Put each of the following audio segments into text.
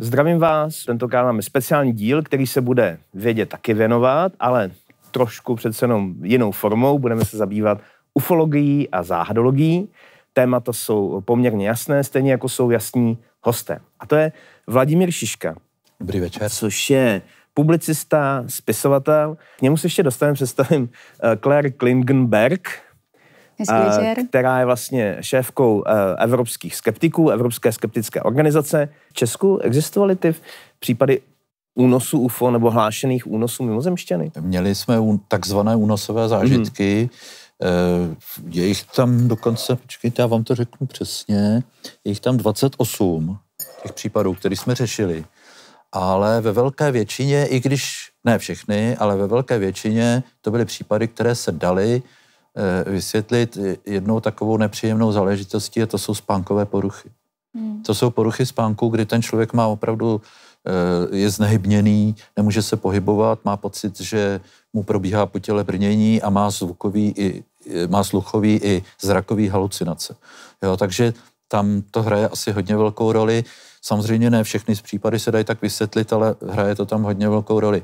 Zdravím vás, tentokrát máme speciální díl, který se bude vědě taky věnovat, ale trošku přece jenom jinou formou. Budeme se zabývat ufologií a záhadologií. Témata jsou poměrně jasné, stejně jako jsou jasní hosté. A to je Vladimír Šiška. Dobrý večer. Což je publicista, spisovatel. K němu se ještě dostaneme, představím eh, Claire Klingenberg, Eh, která je vlastně šéfkou eh, evropských skeptiků, Evropské skeptické organizace. V Česku existovaly ty případy únosu UFO nebo hlášených únosů mimozemštěny? Měli jsme takzvané únosové zážitky. Mm. Je jich tam dokonce, počkejte, já vám to řeknu přesně, je jich tam 28 těch případů, které jsme řešili. Ale ve velké většině, i když ne všechny, ale ve velké většině to byly případy, které se daly Eh, vysvětlit jednou takovou nepříjemnou záležitostí a to jsou spánkové poruchy. Hmm. To jsou poruchy spánku, kdy ten člověk má opravdu, eh, je znehybněný, nemůže se pohybovat, má pocit, že mu probíhá po těle brnění a má zvukový i, má sluchový i zrakový halucinace. Jo, takže tam to hraje asi hodně velkou roli. Samozřejmě ne všechny z případy se dají tak vysvětlit, ale hraje to tam hodně velkou roli.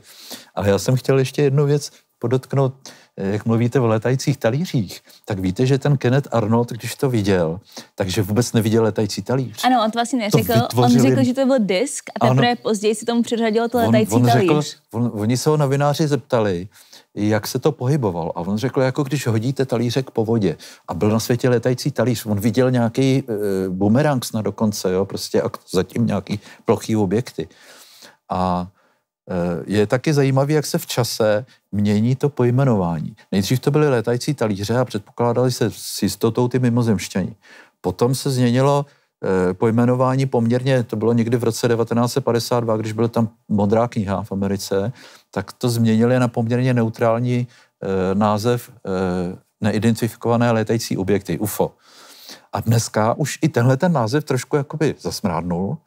Ale já jsem chtěl ještě jednu věc podotknout, eh, jak mluvíte o letajících talířích, tak víte, že ten Kenneth Arnold, když to viděl, takže vůbec neviděl letající talíř. Ano, on to vlastně neřekl. To on řekl, že to byl disk a teprve ano, později si tomu přiřadilo to letající on, on talíř. Řekl, on, oni se ho novináři zeptali, jak se to pohyboval. A on řekl, jako když hodíte talířek po vodě. A byl na světě letající talíř. On viděl nějaký e, eh, boomerang snad dokonce, jo, prostě a zatím nějaký plochý objekty. A Eh, je taky zajímavé, jak se v čase mění to pojmenování. Nejdřív to byly létající talíře a předpokládali se s jistotou ty mimozemšťani. Potom se změnilo eh, pojmenování poměrně, to bylo někdy v roce 1952, když byla tam modrá kniha v Americe, tak to změnili na poměrně neutrální eh, název neidentifikované létající objekty, UFO. A dneska už i tenhle ten název trošku jakoby zasmrádnul,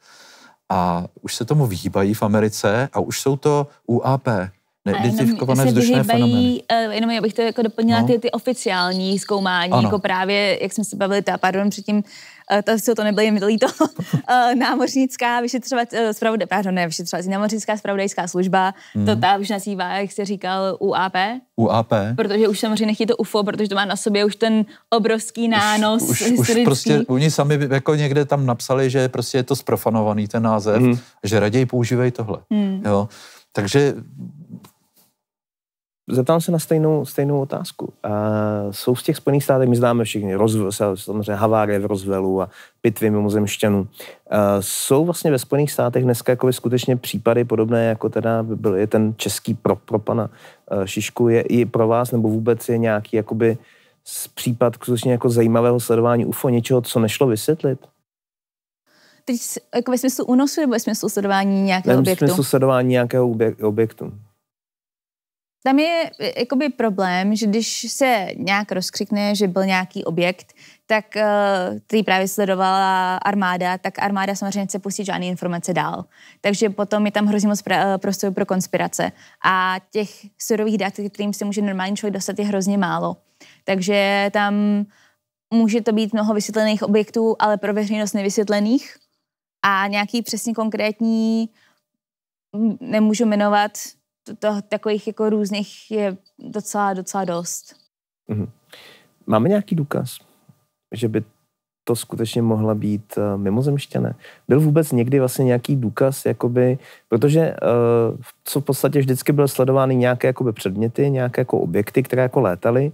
a už se tomu vyhýbají v Americe a už jsou to UAP, neidentifikované vzdušné fenomény. Uh, jenom já bych to jako doplnila, no. ty, ty oficiální zkoumání, ano. jako právě, jak jsme se bavili, ta, pardon, předtím, Eh, to jsou to nebyly mi líto, eh, námořnická vyšetřovat, spravodaj, eh, pardon, ne, vyšetřovací, námořnická spravodajská služba, mm. to mhm. ta už nazývá, jak jsi říkal, UAP. UAP. Protože už samozřejmě nechtějí to UFO, protože to má na sobě už ten obrovský nános už, už, historický. už prostě oni sami jako někde tam napsali, že prostě je to sprofanovaný ten název, mm. že raději používají tohle. Mm. Jo? Takže Zeptám se na stejnou, stejnou otázku. A jsou z těch Spojených států, my známe všichni, rozvel, samozřejmě havárie v rozvelu a pitvy mimozemšťanů. A jsou vlastně ve Spojených státech dneska jako skutečně případy podobné, jako teda byl je ten český pro, pro pana e, Šišku, je i pro vás, nebo vůbec je nějaký jakoby případ skutečně jako zajímavého sledování UFO, něčeho, co nešlo vysvětlit? Teď jako ve smyslu únosu nebo ve smyslu sledování nějakého objektu? Ve smyslu sledování nějakého objektu. Tam je eh, jakoby problém, že když se nějak rozkřikne, že byl nějaký objekt, tak eh, který právě sledovala armáda, tak armáda samozřejmě nechce pustit žádné informace dál. Takže potom je tam hrozně moc eh, prostoru pro konspirace. A těch surových dat, kterým se může normální člověk dostat, je hrozně málo. Takže tam může to být mnoho vysvětlených objektů, ale pro veřejnost nevysvětlených. A nějaký přesně konkrétní mm, nemůžu jmenovat, to, to, takových jako různých je docela, docela dost. Mm-hmm. Máme nějaký důkaz, že by to skutečně mohla být uh, eh, mimozemštěné? Byl vůbec někdy vlastně nějaký důkaz, jakoby, protože uh, co v podstatě vždycky byly sledovány nějaké jakoby předměty, nějaké jako objekty, které jako létaly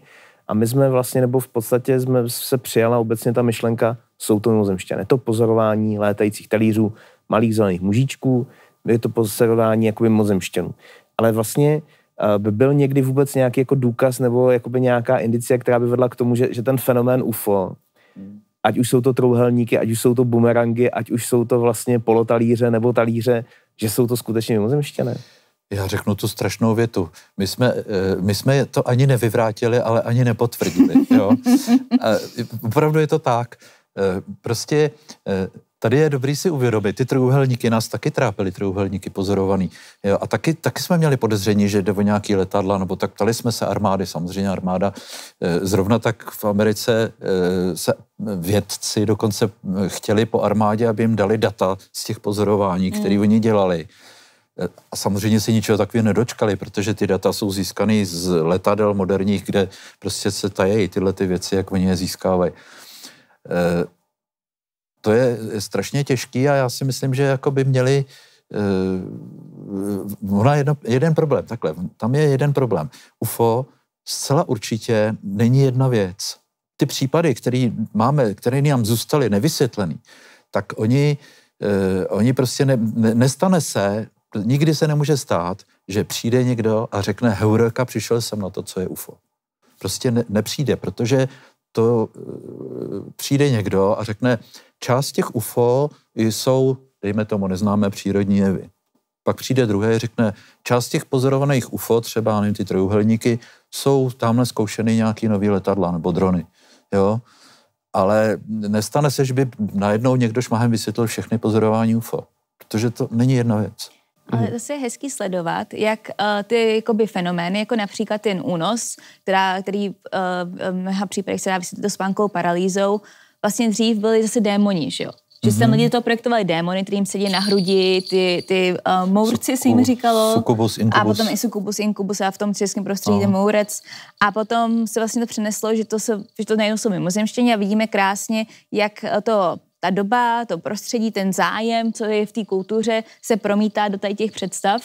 a my jsme vlastně, nebo v podstatě jsme se přijala obecně ta myšlenka, jsou to mimozemštěné. To pozorování létajících talířů malých zelených mužičků je to pozorování jakoby mimozemštěnů ale vlastně eh, by byl někdy vůbec nějaký jako důkaz nebo jakoby nějaká indicie, která by vedla k tomu, že, že ten fenomén UFO, ať už jsou to trouhelníky, ať už jsou to bumerangy, ať už jsou to vlastně polotalíře nebo talíře, že jsou to skutečně mimozemštěné? Já řeknu tu strašnou větu. My jsme, eh, my jsme to ani nevyvrátili, ale ani nepotvrdili. Jo? A eh, opravdu je to tak. Prostě tady je dobrý si uvědomit, ty trojuhelníky nás taky trápily, trojuhelníky pozorovaný. Jo, a taky, taky jsme měli podezření, že jde o nějaký letadla, nebo tak ptali jsme se armády, samozřejmě armáda. Eh, zrovna tak v Americe eh, se eh, vědci dokonce chtěli po armádě, aby jim dali data z těch pozorování, hmm. které mm. oni dělali. A samozřejmě si ničeho takového nedočkali, protože ty data jsou získané z letadel moderních, kde prostě se tají tyhle ty věci, jak oni je získávají to je strašně těžký a já si myslím, že jako by měli uh, ona jedno, jeden problém, takhle, tam je jeden problém. UFO zcela určitě není jedna věc. Ty případy, které máme, které nám zůstaly nevysvětlený, tak oni, uh, oni prostě ne, ne, nestane se, nikdy se nemůže stát, že přijde někdo a řekne, heureka, přišel jsem na to, co je UFO. Prostě ne, nepřijde, protože to eh, přijde někdo a řekne, část těch UFO jsou, dejme tomu, neznámé přírodní jevy. Pak přijde druhé a řekne, část těch pozorovaných UFO, třeba nevím, ty trojuhelníky, jsou tamhle zkoušeny nějaký nový letadla nebo drony. Jo? Ale nestane se, že by najednou někdo šmahem vysvětlil všechny pozorování UFO, protože to není jedna věc. Ale zase mhm. je hezký sledovat, jak uh, ty jakoby, fenomény, jako například ten únos, která, který uh, v mnoha případech se dá vysvětlit spánkou paralýzou, vlastně dřív byly zase démoni, že jo? Že mm-hmm. tam mhm. lidi to projektovali démony, kterým sedí na hrudi, ty, ty uh, mourci se jim říkalo. Sukubus, A potom i sukubus, inkubus a v tom českém prostředí ten mourec. A potom se vlastně to přeneslo, že to, se, že to nejenom jsou mimozemštění a vidíme krásně, jak to ta doba, to prostředí, ten zájem, co je v té kultuře, se promítá do tady těch představ?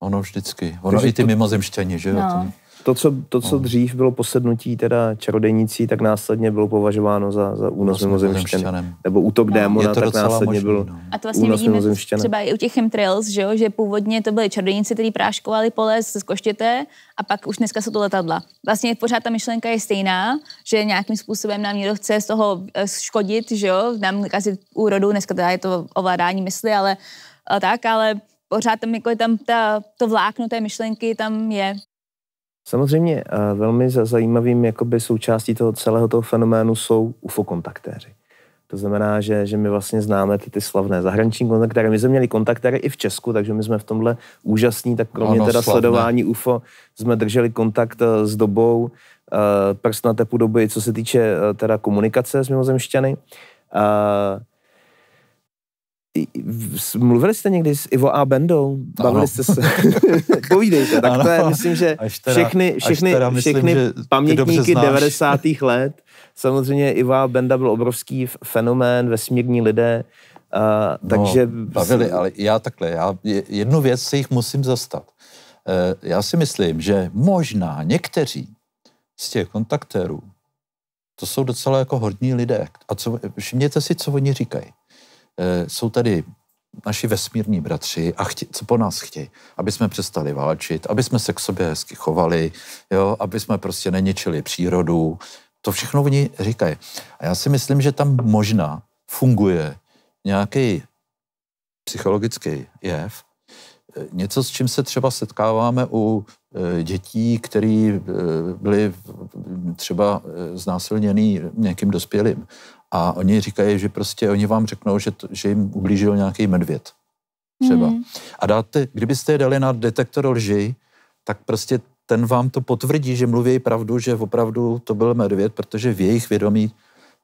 Ono vždycky. Ono Takže i ty to... mimozemšťani, že jo? No. To, co, to, co no. dřív bylo posednutí teda čarodejnicí, tak následně bylo považováno za, za únos vlastně mimozemštěn. Nebo útok no. démona, tak následně možný, bylo no. A to vlastně únos vidíme třeba i u těch chemtrails, že, jo? že původně to byly čarodejnici, kteří práškovali po les z koštěte a pak už dneska jsou to letadla. Vlastně pořád ta myšlenka je stejná, že nějakým způsobem nám někdo chce z toho eh, škodit, že jo? nám kazit úrodu, dneska teda je to ovládání mysli, ale, ale eh, tak, ale pořád tam, jako je tam ta, to vlákno té myšlenky tam je. Samozřejmě eh, velmi zajímavým jakoby součástí toho celého toho fenoménu jsou UFO kontaktéři. To znamená, že, že my vlastně známe ty, ty slavné zahraniční kontaktéry. My jsme měli kontaktéry i v Česku, takže my jsme v tomhle úžasní, tak kromě ano, teda slavné. sledování UFO jsme drželi kontakt eh, s dobou, eh, prst na tepu doby, co se týče teda komunikace s mimozemšťany. Mluvili jste někdy s Ivo A. Bendou? Bavili ano. jste se? Povídejte, tak ano. to je, myslím, že teda, všechny, všechny, myslím, všechny že pamětníky 90. let, samozřejmě Ivo A. Benda byl obrovský fenomén, vesmírní lidé, a, no, takže... Bavili, ale já takhle, já jednu věc se jich musím zastat. E, já si myslím, že možná někteří z těch kontaktérů, to jsou docela jako hodní lidé. A co, všimněte si, co oni říkají. Eh, jsou tady naši vesmírní bratři a chtě, co po nás chtějí, aby jsme přestali válčit, aby jsme se k sobě hezky chovali, jo, aby jsme prostě neničili přírodu. To všechno oni říkají. A já si myslím, že tam možná funguje nějaký psychologický jev, eh, něco, s čím se třeba setkáváme u eh, dětí, které byly třeba znásilněný nějakým dospělým. A oni říkají, že prostě oni vám řeknou, že, to, že jim ublížil nějaký medvěd třeba. Mm. A dáte, kdybyste je dali na detektor lži, tak prostě ten vám to potvrdí, že mluví pravdu, že opravdu to byl medvěd, protože v jejich vědomí,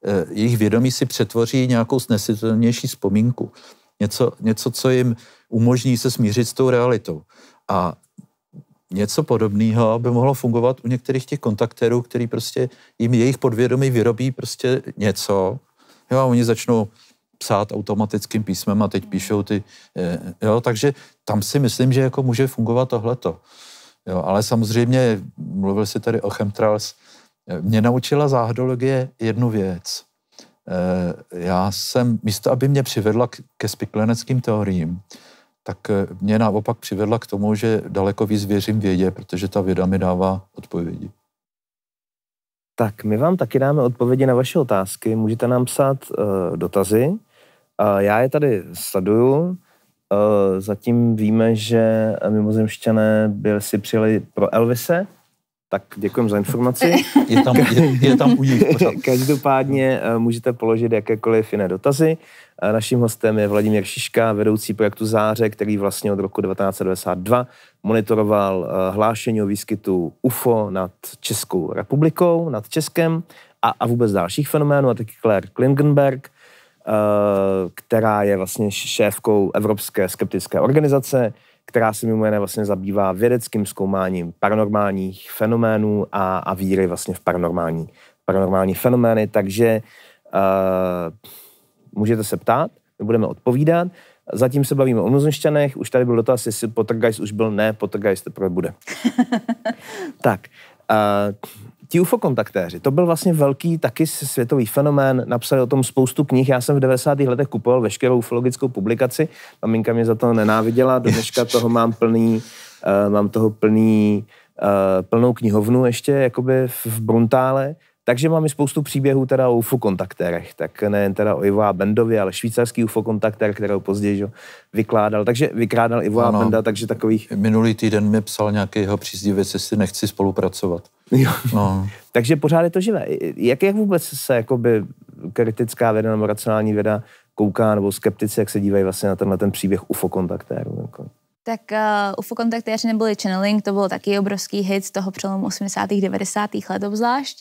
eh, jejich vědomí si přetvoří nějakou snesitelnější vzpomínku. Něco, něco, co jim umožní se smířit s tou realitou. A Něco podobného by mohlo fungovat u některých těch kontaktérů, který prostě jim jejich podvědomí vyrobí prostě něco. Jo, a oni začnou psát automatickým písmem a teď píšou ty, eh, jo, takže tam si myslím, že jako může fungovat tohleto. Jo, ale samozřejmě, mluvil si tady o chemtrails, mě naučila záhadologie jednu věc. Eh, já jsem, místo aby mě přivedla ke spikleneckým teoriím, tak eh, mě naopak přivedla k tomu, že daleko víc věřím vědě, protože ta věda mi dává odpovědi. Tak my vám taky dáme odpovědi na vaše otázky. Můžete nám psát uh, dotazy. Uh, já je tady sleduju. Uh, zatím víme, že mimozemšťané byli si přijeli pro Elvise, tak děkuji za informaci. Je tam, je, je tam u nich Každopádně eh, můžete položit jakékoliv jiné dotazy. Eh, naším hostem je Vladimír Šiška, vedoucí projektu Záře, který vlastně od roku 1992 monitoroval eh, hlášení o výskytu UFO nad Českou republikou, nad Českem a, a vůbec dalších fenoménů, a taky Claire Klingenberg, která je vlastně šéfkou Evropské skeptické organizace, která se mimo jiné vlastně zabývá vědeckým zkoumáním paranormálních fenoménů a, a víry vlastně v paranormální, paranormální fenomény, takže uh, můžete se ptát, my budeme odpovídat, Zatím se bavíme o mimozemšťanech, už tady byl dotaz, jestli Pottergeist už byl, ne, Pottergeist teprve bude. tak, uh, ti UFO kontaktéři, to byl vlastně velký taky světový fenomén, napsali o tom spoustu knih, já jsem v 90. letech kupoval veškerou ufologickou publikaci, maminka mě za to nenáviděla, do dneška toho mám plný, uh, mám toho plný, uh, plnou knihovnu ještě, jakoby v, v Bruntále, takže mám i spoustu příběhů teda o UFO kontaktérech, tak nejen teda o Ivoa Bendovi, ale švýcarský UFO kontaktér, kterého později že, vykládal, takže vykrádal Ivoa a Benda, takže takových... Minulý týden mi psal nějaký jeho příznivec, jestli nechci spolupracovat. Jo. No. takže pořád je to živé. Jak, jak vůbec se jakoby kritická věda nebo racionální věda kouká, nebo skeptici, jak se dívají vlastně na tenhle ten příběh UFO kontaktérů? Jako? Tak uh, eh, UFO kontaktéři nebyli channeling, to byl taky obrovský hit z toho přelomu 80. 90. let obzvlášť.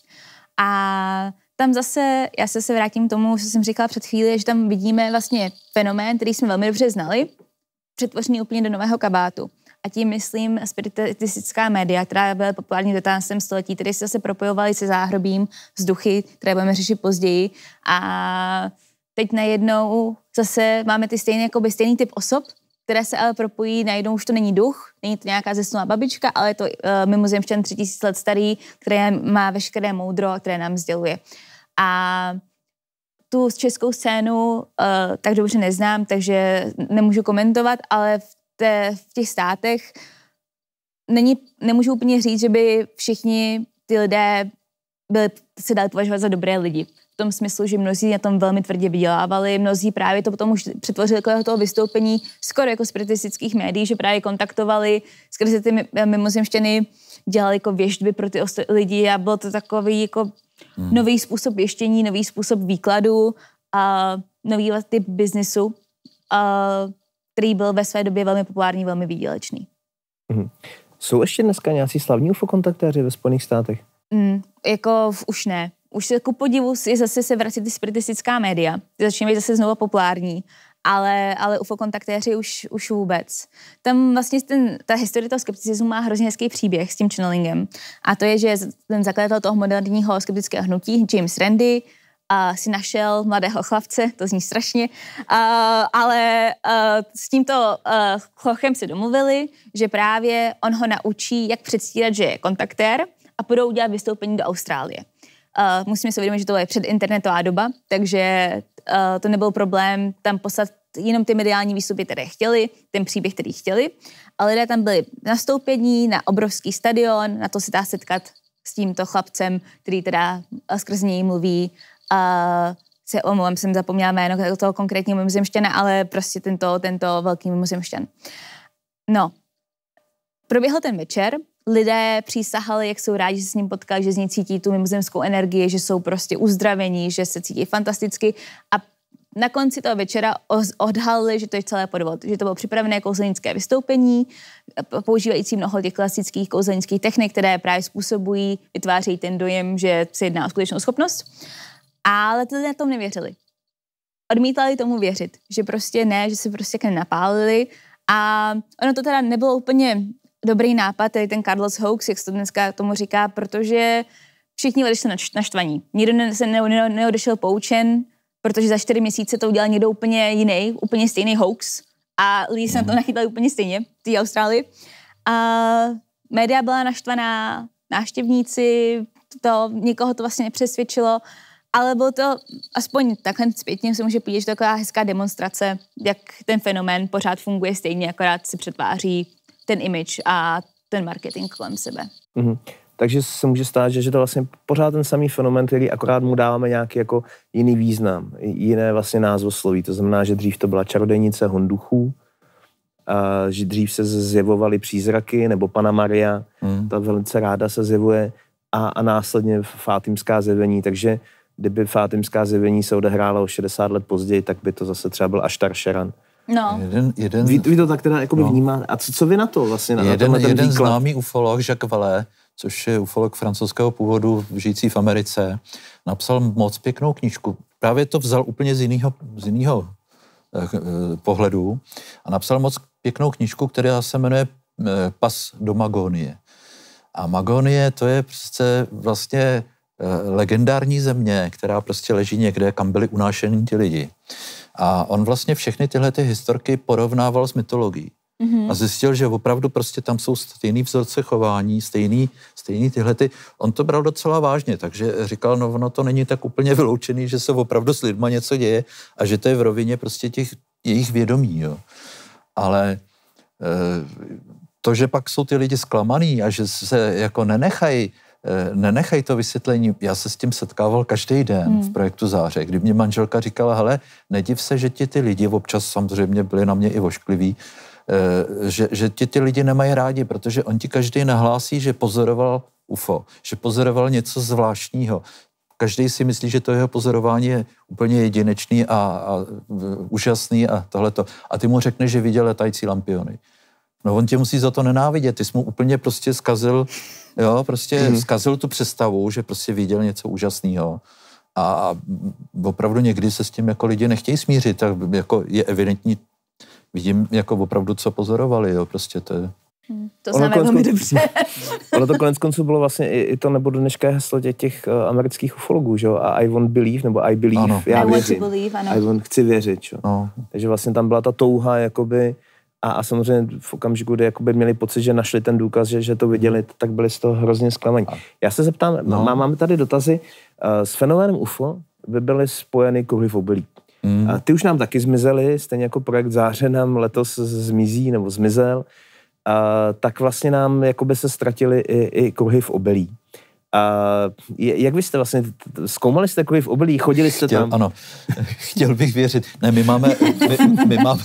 A tam zase, já se vrátím k tomu, co jsem říkala před chvíli, že tam vidíme vlastně fenomén, který jsme velmi dobře znali, přetvořený úplně do nového kabátu. A tím myslím spiritistická média, která byla populární v 19. století, které se zase propojovaly se záhrobím, vzduchy, které budeme řešit později. A teď najednou zase máme ty stejné, jako by stejný typ osob, které se ale propojí, najednou už to není duch, není to nějaká zesnulá babička, ale je to uh, mimozemšťan 3000 let starý, který má veškeré moudro, které nám sděluje. A tu českou scénu uh, tak dobře neznám, takže nemůžu komentovat, ale v, té, v těch státech není, nemůžu úplně říct, že by všichni ty lidé byli, se dali považovat za dobré lidi v tom smyslu, že mnozí na tom velmi tvrdě vydělávali, mnozí právě to potom už přetvořili do toho vystoupení skoro jako z protestických médií, že právě kontaktovali skrze ty mimozemštěny, dělali jako věštby pro ty lidi a byl to takový jako hmm. nový způsob věštění, nový způsob výkladu a nový typ biznesu, a, který byl ve své době velmi populární, velmi výdělečný. Hmm. Jsou ještě dneska nějaký slavní UFO kontaktéři ve Spojených státech? Mm, jako v, už ne už se jako ku podivu je zase se vrací ty spiritistická média. Ty začínají být zase znovu populární, ale, ale UFO kontaktéři už, už vůbec. Tam vlastně ten, ta historie toho skepticismu má hrozně hezký příběh s tím channelingem. A to je, že ten zakladatel toho moderního skeptického hnutí, James Randy, a si našel mladého chlapce, to zní strašně, a, ale a, s tímto a, chlochem se domluvili, že právě on ho naučí, jak předstírat, že je kontaktér a budou udělat vystoupení do Austrálie. Uh, musíme si uvědomit, že to je předinternetová doba, takže uh, to nebyl problém tam poslat jenom ty mediální výstupy, které chtěli, ten příběh, který chtěli. A lidé tam byli nastoupení na obrovský stadion, na to se dá setkat s tímto chlapcem, který teda eh, skrz něj mluví. A se omlouvám, jsem zapomněla jméno toho konkrétního mimozemštěna, ale prostě tento, tento velký mimozemštěn. No, proběhl ten večer, lidé přísahali, jak jsou rádi, že se s ním potkali, že z ní cítí tu mimozemskou energii, že jsou prostě uzdravení, že se cítí fantasticky a na konci toho večera odhalili, že to je celé podvod, že to bylo připravené kouzelnické vystoupení, používající mnoho těch klasických kouzelnických technik, které právě způsobují, vytvářejí ten dojem, že se jedná o skutečnou schopnost. Ale ty lidé na tom nevěřili. Odmítali tomu věřit, že prostě ne, že se prostě napálili. A ono to teda nebylo úplně dobrý nápad, tedy ten Carlos Hoax, jak se to dneska tomu říká, protože všichni odešli naštvaní. Nikdo se neodešel poučen, protože za čtyři měsíce to udělal někdo úplně jiný, úplně stejný hoax a lidi se na to mhm. nachytali úplně stejně, ty Austrálii. A média byla naštvaná, náštěvníci, to nikoho to vlastně nepřesvědčilo, ale bylo to, aspoň takhle zpětně se může podívat, že to taková hezká demonstrace, jak ten fenomén pořád funguje stejně, akorát se přetváří ten image a ten marketing kolem sebe. Mm-hmm. Takže se může stát, že, že to vlastně pořád ten samý fenomen, který akorát mu dáváme nějaký jako jiný význam, jiné vlastně názvosloví. To znamená, že dřív to byla čarodejnice honduchů, a že dřív se zjevovaly přízraky nebo Pana Maria, mm. ta velice ráda se zjevuje a, a následně fátimská zjevení, takže kdyby fátimská zjevení se odehrála o 60 let později, tak by to zase třeba byl Aštar Šeran. No. Jeden, jeden, vy, vy to tak teda jako no. vnímáte. A co, co vy na to vlastně? Na, jeden na jeden známý ufolog, Jacques Vallée, což je ufolog francouzského původu, žijící v Americe, napsal moc pěknou knížku. Právě to vzal úplně z jiného, z jiného eh, pohledu a napsal moc pěknou knížku, která se jmenuje eh, Pas do Magonie. A Magonie to je přece prostě vlastně eh, legendární země, která prostě leží někde, kam byli unášeni ti lidi. A on vlastně všechny tyhle ty historky porovnával s mytologií. Mm-hmm. A zjistil, že opravdu prostě tam jsou stejný vzorce chování, stejný, stejný tyhle ty. On to bral docela vážně, takže říkal, no ono to není tak úplně vyloučený, že se opravdu s lidma něco děje a že to je v rovině prostě těch jejich vědomí, jo. Ale e, to, že pak jsou ty lidi zklamaný a že se jako nenechají Eh, nenechej to vysvětlení. Já se s tím setkával každý den hmm. v projektu Záře, kdy mě manželka říkala, hele, nediv se, že ti ty lidi, občas samozřejmě byli na mě i voškliví, eh, že, že ti ty lidi nemají rádi, protože on ti každý nahlásí, že pozoroval UFO, že pozoroval něco zvláštního. Každý si myslí, že to jeho pozorování je úplně jedinečný a, a úžasný a tohleto. A ty mu řekne, že viděl letající lampiony. No on tě musí za to nenávidět, ty jsi mu úplně prostě zkazil, jo, prostě hmm. zkazil tu představu, že prostě viděl něco úžasného. A opravdu někdy se s tím jako lidi nechtějí smířit, tak jako je evidentní, vidím jako opravdu, co pozorovali, jo, prostě to je... Hm, to znamená, velmi dobře. Ale to konec konců bylo vlastně i, i to nebo dneška heslo těch, těch eh, uh, amerických ufologů, že jo? A I want believe, nebo I believe, ano. já I věřím. Want to believe, ano. I want, chci věřit, jo? No. Takže vlastně tam byla ta touha, jakoby a, a samozřejmě v okamžiku, kdy jakoby měli pocit, že našli ten důkaz, že, že to viděli, mhm. tak byli z toho hrozně zklamaní. Já se zeptám, no. má, máme tady dotazy. Eh, s fenoménem UFO by byly spojeny kruhy v obilí. Mm. A ty už nám taky zmizely, stejně jako projekt Záře nám letos zmizí nebo zmizel. A, eh, tak vlastně nám jakoby se ztratily i, i kruhy v obilí. A jak vy jste vlastně, zkoumali jste takový v obilí, chodili jste chtěl, tam? Ano, chtěl bych věřit. Ne, my máme, my, my máme,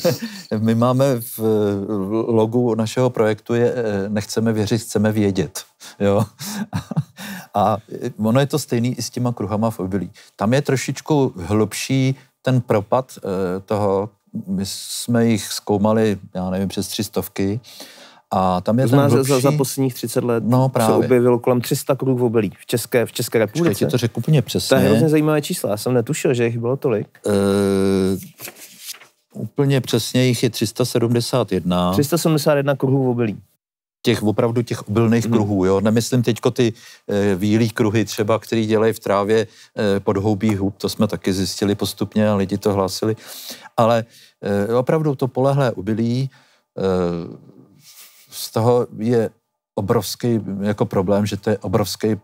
my máme v eh, logu našeho projektu je eh, nechceme věřit, chceme vědět. Jo? A eh, ono je to stejný i s těma kruhama v obilí. Tam je trošičku hlubší ten propad toho, my jsme jich zkoumali, já nevím, přes tři stovky, a tam je to ten hlubší... za, za posledních 30 let no, právě. se objevilo kolem 300 kruh v obilí v České, v České republice. Počkej, ti to řekl úplně přesně. To je hrozně zajímavé čísla, já jsem netušil, že jich bylo tolik. E, úplně přesně jich je 371. 371 kruhů v obilí těch opravdu těch obilných hmm. kruhů. Jo? Nemyslím teď ty e, eh, výlí kruhy třeba, který dělají v trávě e, eh, houbí hub, to jsme taky zjistili postupně a lidi to hlásili. Ale e, opravdu to polehlé obilí, e, z toho je obrovský jako problém, že to je obrovský, eh,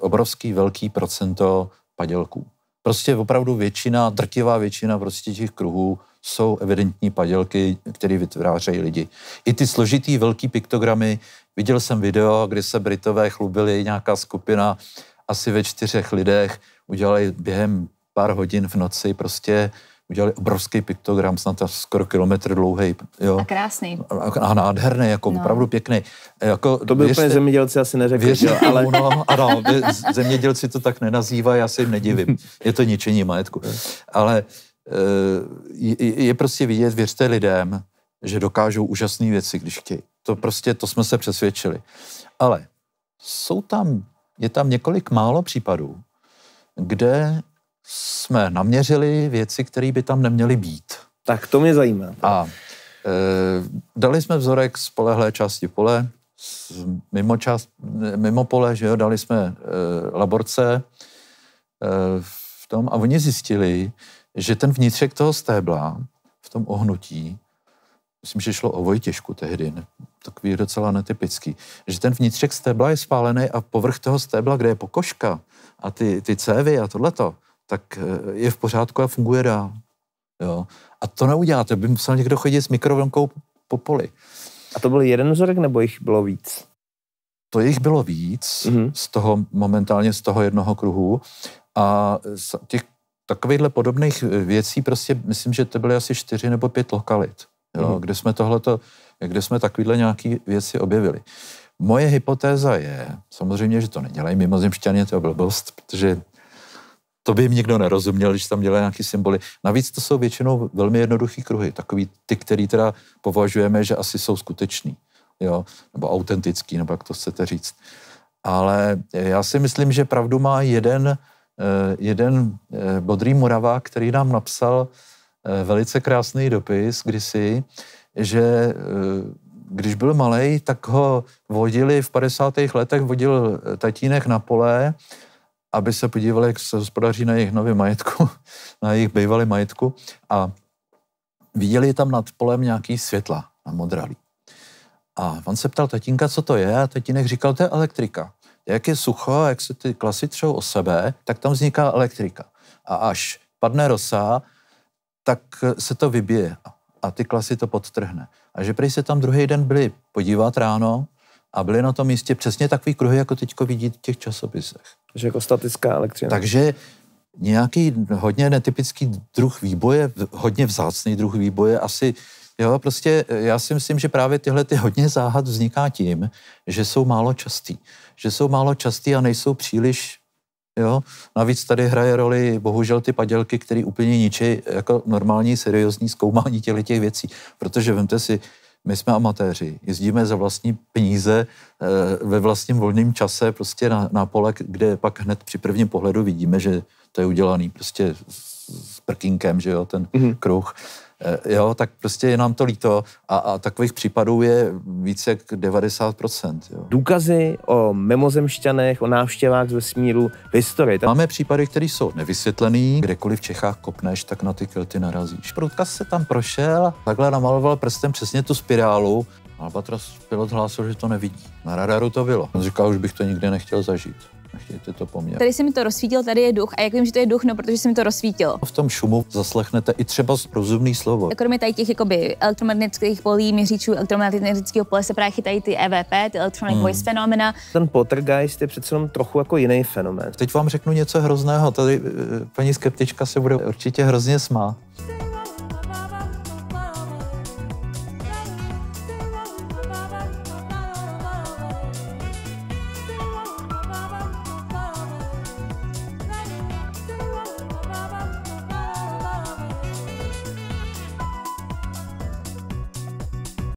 obrovský velký procento padělků. Prostě opravdu většina, drtivá většina prostě těch kruhů jsou evidentní padělky, které vytvářejí lidi. I ty složitý velký piktogramy, viděl jsem video, kdy se Britové chlubili, nějaká skupina asi ve čtyřech lidech, udělali během pár hodin v noci prostě udělali obrovský piktogram, snad skoro kilometr dlouhý. Jo. A krásný. A, a nádherný, jako no. opravdu pěkný. E, jako, to by věřte, úplně zemědělci asi neřekli, věřte, ale... No, ano, zemědělci to tak nenazývají, já se jim nedivím. Je to ničení majetku. Ale e, je, je prostě vidět, věřte lidem, že dokážou úžasné věci, když chtějí. To prostě, to jsme se přesvědčili. Ale jsou tam, je tam několik málo případů, kde jsme naměřili věci, které by tam neměly být. Tak to mě zajímá. A e, dali jsme vzorek z polehlé části pole, z mimo, část, mimo pole, že jo, dali jsme e, laborce e, v tom a oni zjistili, že ten vnitřek toho stébla v tom ohnutí, myslím, že šlo o Vojtěžku tehdy, ne, takový docela netypický, že ten vnitřek stébla je spálený a povrch toho stébla, kde je pokožka a ty, ty cévy a tohleto, tak eh, je v pořádku a funguje dál. Jo. A to neuděláte, by musel někdo chodit s mikrovlnkou po poli. A to byl jeden vzorek, nebo jich bylo víc? To jich bylo víc, mm-hmm. z toho momentálně z toho jednoho kruhu. A těch takovýchhle podobných eh, věcí prostě, myslím, že to byly asi čtyři nebo pět lokalit, jo, mm-hmm. kde jsme tohleto, kde jsme takovýhle nějaký věci objevili. Moje hypotéza je, samozřejmě, že to nedělají mimozemšťaně, to je blbost, protože to by jim nikdo nerozuměl, když tam dělají nějaké symboly. Navíc to jsou většinou velmi jednoduché kruhy, takový ty, který teda považujeme, že asi jsou skutečný, jo, nebo autentický, nebo jak to chcete říct. Ale já si myslím, že pravdu má jeden, eh, jeden eh, bodrý Morava, který nám napsal eh, velice krásný dopis kdysi, že když byl malý, tak ho vodili v 50. letech, vodil tatínek na pole aby se podívali, jak se hospodaří na jejich nový majetku, na jejich bývalý majetku a viděli tam nad polem nějaký světla na modralí. A on se ptal tatínka, co to je, a tatínek říkal, to je elektrika. Jak je sucho, jak se ty klasy třou o sebe, tak tam vzniká elektrika. A až padne rosa, tak se to vybije a ty klasy to podtrhne. A že prý se tam druhý den byli podívat ráno a byli na tom místě přesně takový kruhy, jako teďko vidíte v těch časopisech. Takže jako statická elektřina. Takže nějaký hodně netypický druh výboje, hodně vzácný druh výboje, asi Jo, prostě e, já si myslím, že právě tyhle ty hodně záhad vzniká tím, že jsou málo častý. Že jsou málo častý a nejsou příliš, jo. Navíc tady hraje roli bohužel ty padělky, které úplně ničí jako normální seriózní zkoumání těch věcí. Protože vemte si, my jsme amatéři, jezdíme za vlastní peníze eh, ve vlastním volném čase prostě na, na pole, kde pak hned při prvním pohledu vidíme, že to je udělaný prostě s prkinkem, že jo, ten mm-hmm. kruh. Eh, jo, tak prostě je nám to líto a, a takových případů je více jak 90%. Jo. Důkazy o mimozemšťanech, o návštěvách z vesmíru v historii. Tam... Máme případy, které jsou nevysvětlené. kdekoliv v Čechách kopneš, tak na ty kelty narazíš. Prudka se tam prošel, takhle namaloval prstem přesně tu spirálu, Albatros pilot hlásil, že to nevidí. Na radaru to bylo. On říkal, už bych to nikdy nechtěl zažít. Ještě to poměr. Tady se mi to rozsvítil, tady je duch. A jak vím, že to je duch, no protože se mi to rozsvítil. V tom šumu zaslechnete i třeba rozumný slovo. A jako kromě tady těch jakoby, elektromagnetických polí, měříčů elektromagnetického pole se právě chytají ty EVP, ty electronic hmm. voice fenomena. Ten poltergeist je přece jenom trochu jako jiný fenomén. Teď vám řeknu něco hrozného. Tady eh, paní skeptička se bude určitě hrozně smát.